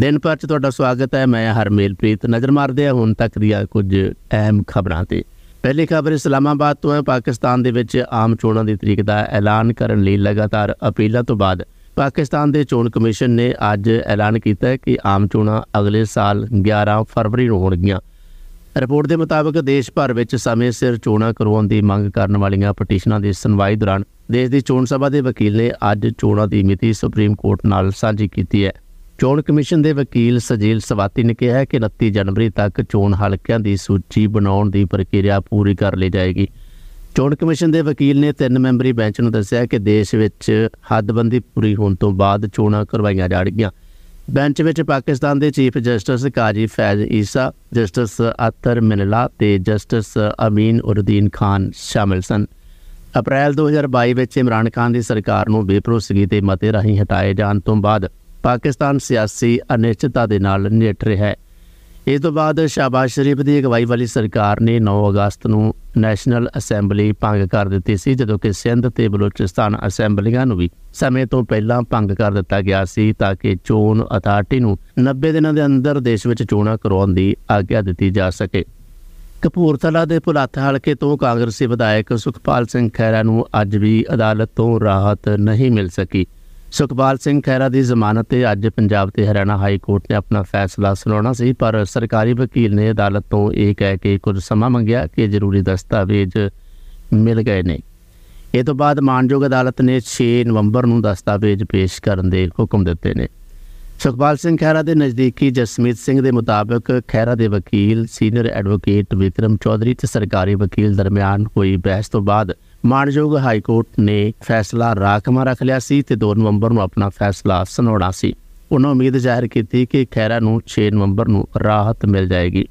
ਦਿਨ ਪਰ ਚ ਤੁਹਾਡਾ ਸਵਾਗਤ ਹੈ ਮੈਂ ਹਰਮੇਲਪ੍ਰੀਤ ਨਜ਼ਰ ਮਾਰਦੇ ਹਾਂ ਹੁਣ ਤੱਕ ਦੀਆਂ ਕੁਝ ਅਹਿਮ ਖਬਰਾਂ ਤੇ ਪਹਿਲੀ ਖਬਰ ਇਸਲਾਮਾਬਾਦ ਤੋਂ ਹੈ ਪਾਕਿਸਤਾਨ ਦੇ ਵਿੱਚ ਆਮ ਚੋਣਾਂ ਦੀ ਤਰੀਕ ਦਾ ਐਲਾਨ ਕਰਨ ਲਈ ਲਗਾਤਾਰ ਅਪੀਲਾਂ ਤੋਂ ਬਾਅਦ ਪਾਕਿਸਤਾਨ ਦੇ ਚੋਣ ਕਮਿਸ਼ਨ ਨੇ ਅੱਜ ਐਲਾਨ ਕੀਤਾ ਹੈ ਕਿ ਆਮ ਚੋਣਾਂ ਅਗਲੇ ਸਾਲ 11 ਫਰਵਰੀ ਨੂੰ ਹੋਣਗੀਆਂ ਰਿਪੋਰਟ ਦੇ ਮੁਤਾਬਕ ਦੇਸ਼ ਭਰ ਵਿੱਚ ਸਮੇਂ ਸਿਰ ਚੋਣਾਂ ਕਰਵਾਉਣ ਦੀ ਮੰਗ ਕਰਨ ਵਾਲੀਆਂ ਪਟੀਸ਼ਨਾਂ ਦੀ ਸੁਣਵਾਈ ਦੌਰਾਨ ਦੇਸ਼ ਦੀ ਚੋਣ ਸਭਾ ਦੇ ਵਕੀਲ ਨੇ ਅੱਜ ਚੋਣਾਂ ਦੀ ਮਿਤੀ ਸੁਪਰੀਮ ਕੋਰਟ ਨਾਲ ਸਾਂਝੀ ਕੀਤੀ ਹੈ ਚੋਣ ਕਮਿਸ਼ਨ ਦੇ ਵਕੀਲ ਸਜੀਲ ਸਵਾਤੀ ਨੇ ਕਿਹਾ ਕਿ 29 ਜਨਵਰੀ ਤੱਕ ਚੋਣ ਹਲਕਿਆਂ ਦੀ ਸੂਚੀ ਬਣਾਉਣ ਦੀ ਪ੍ਰਕਿਰਿਆ ਪੂਰੀ ਕਰ ਲਈ ਜਾਏਗੀ ਚੋਣ ਕਮਿਸ਼ਨ ਦੇ ਵਕੀਲ ਨੇ ਤਿੰਨ ਮੈਂਬਰੀ ਬੈਂਚ ਨੂੰ ਦੱਸਿਆ ਕਿ ਦੇਸ਼ ਵਿੱਚ ਹੱਦਬੰਦੀ ਪੂਰੀ ਹੋਣ ਤੋਂ ਬਾਅਦ ਚੋਣਾਂ ਕਰਵਾਈਆਂ ਜਾਣਗੀਆਂ ਬੈਂਚ ਵਿੱਚ ਪਾਕਿਸਤਾਨ ਦੇ ਚੀਫ ਜਸਟਿਸ ਕਾਜੀ ਫੈਜ਼ ਈਸਾ ਜਸਟਿਸ ਅਤਰ ਮਿਨਲਾ ਤੇ ਜਸਟਿਸ ਅਮੀਨ ਉਰਦੀਨ ਖਾਨ ਸ਼ਾਮਿਲ ਸਨ ਅਪ੍ਰੈਲ 2022 ਵਿੱਚ ਇਮਰਾਨ ਖਾਨ ਦੀ ਸਰਕਾਰ ਨੂੰ ਬੇਪਰੋਸਗੀ ਤੇ ਮਤੇ ਰਾਹੀਂ ਹਟਾਏ ਜਾਣ ਤੋਂ ਬਾਅਦ ਪਾਕਿਸਤਾਨ ਸਿਆਸੀ ਅਨਿਸ਼ਚਿਤਤਾ ਦੇ ਨਾਲ ਨਿਟ ਰਿਹਾ ਹੈ ਇਸ ਤੋਂ ਬਾਅਦ ਸ਼ਾਬਾਸ਼ ਸ਼ਰੀਫ ਦੀ ਅਗਵਾਈ ਵਾਲੀ ਸਰਕਾਰ ਨੇ 9 ਅਗਸਤ ਨੂੰ ਨੈਸ਼ਨਲ ਅਸੈਂਬਲੀ ਭੰਗ ਕਰ ਦਿੱਤੀ ਸੀ ਜਦੋਂ ਕਿ ਸਿੰਧ ਤੇ ਬਲੋਚਿਸਤਾਨ ਅਸੈਂਬਲੀਆਂ ਨੂੰ ਵੀ ਸਮੇਂ ਤੋਂ ਪਹਿਲਾਂ ਭੰਗ ਕਰ ਦਿੱਤਾ ਗਿਆ ਸੀ ਤਾਂ ਕਿ ਚੋਣ ਅਥਾਰਟੀ ਨੂੰ 90 ਦਿਨਾਂ ਦੇ ਅੰਦਰ ਦੇਸ਼ ਵਿੱਚ ਚੋਣਾਂ ਕਰਾਉਣ ਦੀ ਆਗਿਆ ਦਿੱਤੀ ਜਾ ਸਕੇ ਕਪੂਰਥਲਾ ਦੇ ਪੁਲਾਥ ਹਲਕੇ ਤੋਂ ਕਾਂਗਰਸੀ ਵਿਧਾਇਕ ਸੁਖਪਾਲ ਸਿੰਘ ਖੈਰਾ ਨੂੰ ਅੱਜ ਵੀ ਅਦਾਲਤ ਤੋਂ ਰਾਹਤ ਨਹੀਂ ਮਿਲ ਸਕੀ ਸੁਖਪਾਲ ਸਿੰਘ ਖੈਰਾ ਦੀ ਜ਼ਮਾਨਤ ਤੇ ਅੱਜ ਪੰਜਾਬ ਤੇ ਹਰਿਆਣਾ ਹਾਈ ਕੋਰਟ ਨੇ ਆਪਣਾ ਫੈਸਲਾ ਸੁਣਾਉਣਾ ਸੀ ਪਰ ਸਰਕਾਰੀ ਵਕੀਲ ਨੇ ਅਦਾਲਤ ਤੋਂ ਇਹ ਕਹਿ ਕੇ ਕੁਝ ਸਮਾਂ ਮੰਗਿਆ ਕਿ ਜ਼ਰੂਰੀ ਦਸਤਾਵੇਜ਼ ਮਿਲ ਗਏ ਨੇ ਇਹ ਤੋਂ ਬਾਅਦ ਮਾਨਯੋਗ ਅਦਾਲਤ ਨੇ 6 ਨਵੰਬਰ ਨੂੰ ਦਸਤਾਵੇਜ਼ ਪੇਸ਼ ਕਰਨ ਦੇ ਹੁਕਮ ਦਿੱਤੇ ਨੇ ਸੁਖਪਾਲ ਸਿੰਘ ਖੈਰਾ ਦੇ ਨਜ਼ਦੀਕੀ ਜਸਮੀਤ ਸਿੰਘ ਦੇ ਮੁਤਾਬਕ ਖੈਰਾ ਦੇ ਵਕੀਲ ਸੀਨੀਅਰ ਐਡਵੋਕੇਟ ਵਿਕਰਮ ਚੌਧਰੀ ਤੇ ਸਰਕਾਰੀ ਵਕੀਲ ਦਰਮਿਆਨ ਹੋਈ ਬਹਿਸ ਤੋਂ ਬਾਅਦ ਮਾਨਯੋਗ ਹਾਈ ਕੋਰਟ ਨੇ ਫੈਸਲਾ ਰਾਖਮਾ ਰੱਖ ਲਿਆ ਸੀ ਤੇ 2 ਨਵੰਬਰ ਨੂੰ ਆਪਣਾ ਫੈਸਲਾ ਸੁਣਾਉਣਾ ਸੀ ਉਹਨਾਂ ਉਮੀਦ ਜ਼ਾਹਿਰ ਕੀਤੀ ਕਿ ਖੈਰਾ ਨੂੰ 6 ਨਵੰਬਰ ਨੂੰ ਰਾਹਤ ਮਿਲ ਜਾਏਗੀ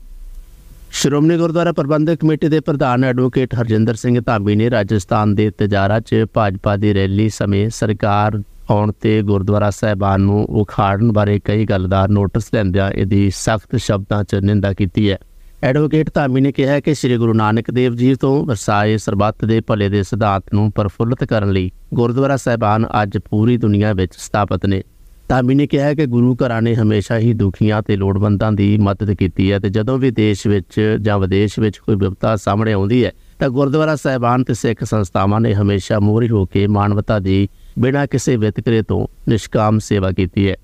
ਸ਼੍ਰੋਮਣੀ ਗੁਰਦੁਆਰਾ ਪ੍ਰਬੰਧਕ ਕਮੇਟੀ ਦੇ ਪ੍ਰਧਾਨ ਐਡਵੋਕੇਟ ਹਰਜਿੰਦਰ ਸਿੰਘ ਧਾਮੀ ਨੇ ਰਾਜਸਥਾਨ ਦੇ ਤਜਾਰਾ 'ਚ ਭਾਜਪਾ ਦੀ ਰੈਲੀ ਸਮੇਂ ਸਰਕਾਰ ਆਉਣ ਤੇ ਗੁਰਦੁਆਰਾ ਸਹਿਬਾਨ ਨੂੰ ਉਖਾੜਨ ਬਾਰੇ ਕਈ ਗੱਲਦਾਰ ਨੋਟਿਸ ਲੈਂਦਿਆਂ ਇਹਦੀ ਸਖਤ ਸ਼ਬਦਾਂ 'ਚ ਨਿੰਦਾ ਕੀਤੀ ਹੈ ਐਡਵੋਕੇਟ ਧਾਮੀ ਨੇ ਕਿਹਾ ਕਿ ਸ੍ਰੀ ਗੁਰੂ ਨਾਨਕ ਦੇਵ ਜੀ ਤੋਂ ਵਰਸਾਏ ਸਰਬੱਤ ਦੇ ਭਲੇ ਦੇ ਸਿਧਾਂਤ ਨੂੰ ਪਰਫੁੱਲਤ ਕਰਨ ਲਈ ਗੁਰਦੁਆਰਾ ਸਹਿਬਾਨ ਅੱਜ ਪੂਰੀ ਦੁਨੀਆ ਵਿੱਚ ਸਥਾਪਿਤ ਨੇ ਧਾਮੀ ਨੇ ਕਿਹਾ ਕਿ ਗੁਰੂ ਘਰਾਂ ਨੇ ਹਮੇਸ਼ਾ ਹੀ ਦੁਖੀਆਂ ਤੇ ਲੋੜਵੰਦਾਂ ਦੀ ਮਦਦ ਕੀਤੀ ਹੈ ਤੇ ਜਦੋਂ ਵੀ ਦੇਸ਼ ਵਿੱਚ ਜਾਂ ਵਿਦੇਸ਼ ਵਿੱਚ ਕੋਈ ਵਿਪਤਾ ਸਾਹਮਣੇ ਆਉਂਦੀ ਹੈ ਤਾਂ ਗੁਰਦੁਆਰਾ ਸਹਿਬਾਨ ਤੇ ਸਿੱਖ ਸੰਸਥਾਵਾਂ ਨੇ ਹਮੇਸ਼ਾ ਮੋਹਰੀ ਹੋ ਕੇ ਮਾਨਵਤਾ ਦੀ ਬਿਨਾਂ ਕਿਸੇ ਵਿਤਕਰੇ ਤੋਂ ਨਿਸ਼ਕਾਮ ਸੇਵਾ ਕੀਤੀ ਹੈ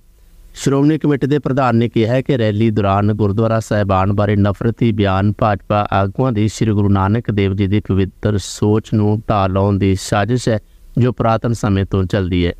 ਸ਼੍ਰੋਮਣੀ ਕਮੇਟੀ ਦੇ ਪ੍ਰਧਾਨ ਨੇ ਕਿਹਾ ਹੈ ਕਿ ਰੈਲੀ ਦੌਰਾਨ ਗੁਰਦੁਆਰਾ ਸਹਿਬਾਨ ਬਾਰੇ ਨਫ਼ਰਤੀ ਬਿਆਨ ਭਾਜਪਾ ਆਗੂਆਂ ਦੀ ਸ੍ਰੀ ਗੁਰੂ ਨਾਨਕ ਦੇਵ ਜੀ ਦੀ ਪਵਿੱਤਰ ਸੋਚ ਨੂੰ ਢਾਹ ਲਾਉਣ ਦੀ ਸਾਜ਼ਿਸ਼ ਹੈ ਜੋ ਪ੍ਰਾਤਨ ਸਮੇਂ ਤੋਂ ਚੱਲਦੀ ਹੈ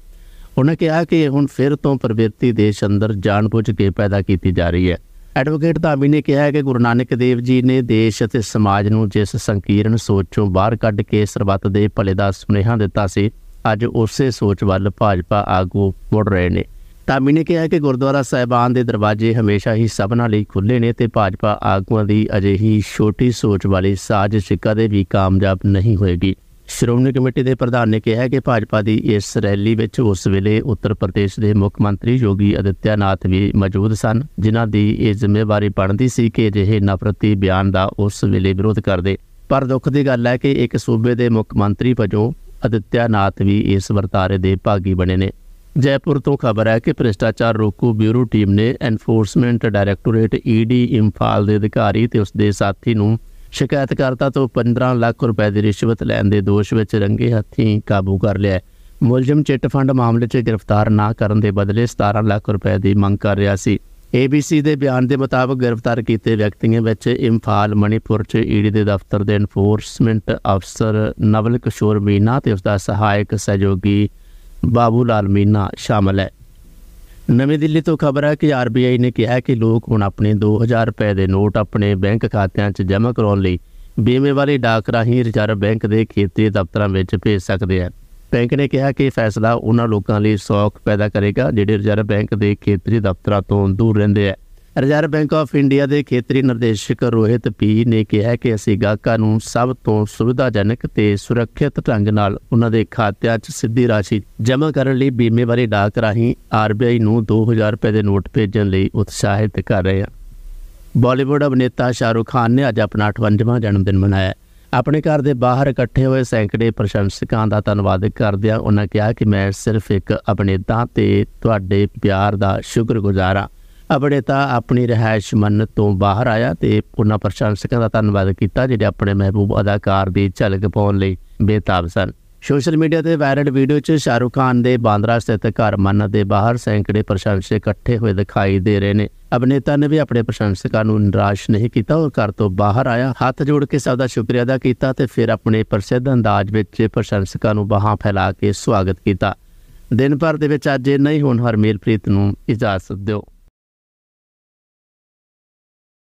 ਉਹਨਾਂ ਕਿਹਾ ਕਿ ਹੁਣ ਫਿਰ ਤੋਂ ਪ੍ਰਵਿਰਤੀ ਦੇਸ਼ ਅੰਦਰ ਜਾਣਬੁੱਝ ਕੇ ਪੈਦਾ ਕੀਤੀ ਜਾ ਰਹੀ ਹੈ ਐਡਵੋਕੇਟ ਧਾਮੀ ਨੇ ਕਿਹਾ ਕਿ ਗੁਰੂ ਨਾਨਕ ਦੇਵ ਜੀ ਨੇ ਦੇਸ਼ ਅਤੇ ਸਮਾਜ ਨੂੰ ਜਿਸ ਸੰਕੀਰਨ ਸੋਚ ਤੋਂ ਬਾਹਰ ਕੱਢ ਕੇ ਸਰਬੱਤ ਦੇ ਭਲੇ ਦਾ ਸੁਨੇਹਾ ਦਿੱਤਾ ਸੀ ਅੱਜ ਉਸੇ ਸੋਚ ਵੱਲ ਭਾਜਪਾ ਆਗੂ ਮੁੜ ਰਹੇ ਨੇ ਤਾਮੀ ਨੇ ਕਿਹਾ ਕਿ ਗੁਰਦੁਆਰਾ ਸਾਹਿਬਾਨ ਦੇ ਦਰਵਾਜ਼ੇ ਹਮੇਸ਼ਾ ਹੀ ਸਭਨਾਂ ਲਈ ਖੁੱਲੇ ਨੇ ਤੇ ਭਾਜਪਾ ਆਗੂਆਂ ਦੀ ਅਜਿਹੀ ਛੋਟੀ ਸੋਚ ਵਾਲੀ ਸਾਜ਼ਿਸ਼ ਕਦੇ ਵੀ ਕਾਮਯਾਬ ਨਹੀਂ ਹੋਏਗੀ ਸ਼੍ਰੋਮਣੀ ਕਮੇਟੀ ਦੇ ਪ੍ਰਧਾਨ ਨੇ ਕਿਹਾ ਕਿ ਭਾਜਪਾ ਦੀ ਇਸ ਰੈਲੀ ਵਿੱਚ ਉਸ ਵੇਲੇ ਉੱਤਰ ਪ੍ਰਦੇਸ਼ ਦੇ ਮੁੱਖ ਮੰਤਰੀ ਯੋਗੀ ਅਦਿੱਤਿਆਨਾਥ ਵੀ ਮੌਜੂਦ ਸਨ ਜਿਨ੍ਹਾਂ ਦੀ ਇਹ ਜ਼ਿੰਮੇਵਾਰੀ ਬਣਦੀ ਸੀ ਕਿ ਅਜਿਹੇ ਨਫ਼ਰਤੀ ਬਿਆਨ ਦਾ ਉਸ ਵੇਲੇ ਵਿਰੋਧ ਕਰਦੇ ਪਰ ਦੁੱਖ ਦੀ ਗੱਲ ਹੈ ਕਿ ਇੱਕ ਸੂਬੇ ਦੇ ਮੁੱਖ ਮੰਤਰੀ ਵਜੋਂ ਅਦਿੱਤਿਆਨਾਥ ਵੀ ਇਸ ਵਰਤਾਰੇ ਦੇ ਭਾਗੀ ਬਣੇ ਨੇ ਜੈਪੁਰ ਤੋਂ ਖਬਰ ਹੈ ਕਿ ਭ੍ਰਿਸ਼ਟਾਚਾਰ ਰੋਕੂ ਬਿਊਰੋ ਟੀਮ ਨੇ ਐਨਫੋਰਸਮੈਂਟ ਡਾਇਰੈਕਟੋਰੇਟ ਈਡੀ ਇੰਫਾਲ ਦੇ ਅਧਿਕਾਰੀ ਤੇ ਉਸ ਦੇ ਸਾਥੀ ਨੂੰ ਸ਼ਿਕਾਇਤਕਰਤਾ ਤੋਂ 15 ਲੱਖ ਰੁਪਏ ਦੀ ਰਿਸ਼ਵਤ ਲੈਣ ਦੇ ਦੋਸ਼ ਵਿੱਚ ਰੰਗੇ ਹੱਥੀਂ ਕਾਬੂ ਕਰ ਲਿਆ ਮੁਲਜ਼ਮ ਚਿੱਟ ਫੰਡ ਮਾਮਲੇ 'ਚ ਗ੍ਰਿਫਤਾਰ ਨਾ ਕਰਨ ਦੇ ਬਦਲੇ 17 ਲੱਖ ਰੁਪਏ ਦੀ ਮੰਗ ਕਰ ਰਿਹਾ ਸੀ ABC ਦੇ ਬਿਆਨ ਦੇ ਮੁਤਾਬਕ ਗ੍ਰਿਫਤਾਰ ਕੀਤੇ ਵਿਅਕਤੀਆਂ ਵਿੱਚ ਇੰਫਾਲ ਮਣੀਪੁਰ 'ਚ ਈਡੀ ਦੇ ਦਫ਼ਤਰ ਦੇ ਐਨਫੋਰਸਮੈਂਟ ਅਫਸਰ ਨਵਲ ਕਿਸ਼ੋਰ ਮੀਨਾ ਤੇ ਉਸ ਦਾ ਸਹਾਇਕ ਸਹਿਯੋਗੀ ਬਾਬੂ ਲਾਲ ਮੀਨਾ ਸ਼ਾਮਲ ਹੈ ਨਵੀਂ ਦਿੱਲੀ ਤੋਂ ਖਬਰ ਹੈ ਕਿ ਆਰਬੀਆਈ ਨੇ ਕਿਹਾ ਕਿ ਲੋਕ ਹੁਣ ਆਪਣੇ 2000 ਰੁਪਏ ਦੇ ਨੋਟ ਆਪਣੇ ਬੈਂਕ ਖਾਤਿਆਂ 'ਚ ਜਮ੍ਹਾਂ ਕਰਾਉਣ ਲਈ ਬੀਮੇ ਵਾਲੇ ਡਾਕ ਰਾਹੀਂ ਰਿਜ਼ਰਵ ਬੈਂਕ ਦੇ ਖੇਤਰੀ ਦਫ਼ਤਰਾਂ ਵਿੱਚ ਭੇਜ ਸਕਦੇ ਹਨ ਬੈਂਕ ਨੇ ਕਿਹਾ ਕਿ ਫੈਸਲਾ ਉਹਨਾਂ ਲੋਕਾਂ ਲਈ ਸੌਖ ਪੈਦਾ ਕਰੇਗਾ ਜਿਹੜੇ ਰਿਜ਼ਰਵ ਬੈਂਕ ਦੇ ਖੇਤਰੀ ਦਫ਼ਤਰਾਂ ਤੋਂ ਦੂਰ ਰਹਿੰਦੇ ਆ ਰਿਜ਼ਰਵ ਬੈਂਕ ਆਫ ਇੰਡੀਆ ਦੇ ਖੇਤਰੀ ਨਿਰਦੇਸ਼ਕ ਰੋਹਿਤ ਪੀ ਨੇ ਕਿਹਾ ਕਿ ਅਸੀਂ ਗਾਹਕਾਂ ਨੂੰ ਸਭ ਤੋਂ ਸੁਵਿਧਾਜਨਕ ਤੇ ਸੁਰੱਖਿਅਤ ਢੰਗ ਨਾਲ ਉਹਨਾਂ ਦੇ ਖਾਤਿਆਂ 'ਚ ਸਿੱਧੀ ਰਾਸ਼ੀ ਜਮ੍ਹਾਂ ਕਰਨ ਲਈ ਬਾਰੇ ਡਾਕ ਰਾਹੀਂ ਆਰਬੀਆਈ ਨੂੰ 2000 ਰੁਪਏ ਦੇ ਨੋਟ ਭੇਜਣ ਲਈ ਉਤਸ਼ਾਹਿਤ ਕਰ ਰਹੇ ਹਾਂ ਬਾਲੀਵੁੱਡ ਅਭਿਨੇਤਾ ਸ਼ਾਹਰੁਖ ਖਾਨ ਨੇ ਅੱਜ ਆਪਣਾ 58ਵਾਂ ਜਨਮ ਦਿਨ ਮਨਾਇਆ ਆਪਣੇ ਘਰ ਦੇ ਬਾਹਰ ਇਕੱਠੇ ਹੋਏ ਸੈਂਕੜੇ ਪ੍ਰਸ਼ੰਸਕਾਂ ਦਾ ਧੰਨਵਾਦ ਕਰਦਿਆਂ ਉਹਨਾਂ ਕਿਹਾ ਕਿ ਮੈਂ ਸਿਰਫ ਇੱਕ ਅਭਿਨੇਤਾ ਤੇ ਤੁਹਾਡੇ ਪਿਆਰ ਦਾ ਸ਼ੁਕਰਗੁਜ਼ਾਰ ਹਾਂ ਤਾਂ ਆਪਣੀ ਰਹਿائش ਮੰਨ ਤੋਂ ਬਾਹਰ ਆਇਆ ਤੇ ਉਹਨਾਂ ਪ੍ਰਸ਼ੰਸਕਾਂ ਦਾ ਧੰਨਵਾਦ ਕੀਤਾ ਜਿਹੜੇ ਆਪਣੇ ਮਹਿਬੂਬ ਅਦਾਕਾਰ ਦੀ ਝਲਕ ਪਾਉਣ ਲਈ ਬੇਤਾਬ ਸਨ ਸੋਸ਼ਲ ਮੀਡੀਆ ਤੇ ਵਾਇਰਲ ਵੀਡੀਓ 'ਚ ਸ਼ਾਹਰੁਖ ਖਾਨ ਦੇ ਬਾਂਦਰਾ ਸਥਿਤ ਘਰ ਮੰਨ ਦੇ ਬਾਹਰ ਸੈਂਕੜੇ ਪ੍ਰਸ਼ੰਸਕ ਇਕੱਠੇ ਹੋਏ ਦਿਖਾਈ ਦੇ ਰਹੇ ਨੇ ਅਭਿਨੇਤਾ ਨੇ ਵੀ ਆਪਣੇ ਪ੍ਰਸ਼ੰਸਕਾਂ ਨੂੰ ਨਿਰਾਸ਼ ਨਹੀਂ ਕੀਤਾ ਉਹ ਘਰ ਤੋਂ ਬਾਹਰ ਆਇਆ ਹੱਥ ਜੋੜ ਕੇ ਸਭ ਦਾ ਸ਼ੁਕਰੀਆ ਅਦਾ ਕੀਤਾ ਤੇ ਫਿਰ ਆਪਣੇ ਪ੍ਰਸਿੱਧ ਅੰਦਾਜ਼ ਵਿੱਚ ਪ੍ਰਸ਼ੰਸਕਾਂ ਨੂੰ ਬਾਹਾਂ ਫੈਲਾ ਕੇ ਸਵਾਗਤ ਕੀਤਾ ਦਿਨ ਭਰ ਦੇ ਵਿੱਚ ਅੱਜ ਇਹ ਨਹੀਂ ਹੁਣ ਹਰਮੇਲਪ੍ਰੀਤ ਨੂੰ ਇਜਾਜ਼ਤ ਦਿਓ